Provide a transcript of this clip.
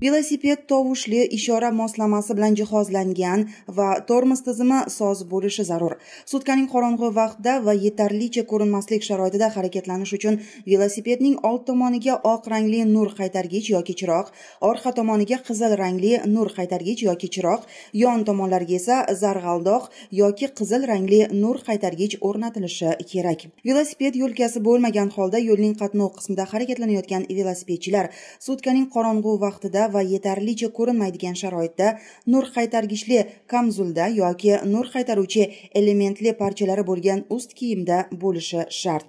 velosiped tovushli ishora moslamasi bilan jihozlangan va tormoz tizimi soz bo'lishi zarur sutkaning qorong'i vaqtda va yetarlicha ko'rinmaslik sharoitida harakatlanish uchun velosipedning old tomoniga oq rangli nur qaytargich yoki chiroq orqa tomoniga qizil rangli nur qaytargich yoki chiroq yon tomonlarga esa zarg'aldoq yoki qizil rangli nur qaytargich o'rnatilishi kerak velosiped yo'lkasi bo'lmagan holda yo'lning qatnov qismida harakatlanayotgan velosipedchilar sutkaning qorong'u vaqtida va yetarlicha ko'rinmaydigan sharoitda nur qaytargichli kamzulda yoki nur qaytaruvchi elementli parchalari bo'lgan ust kiyimda bo'lishi shart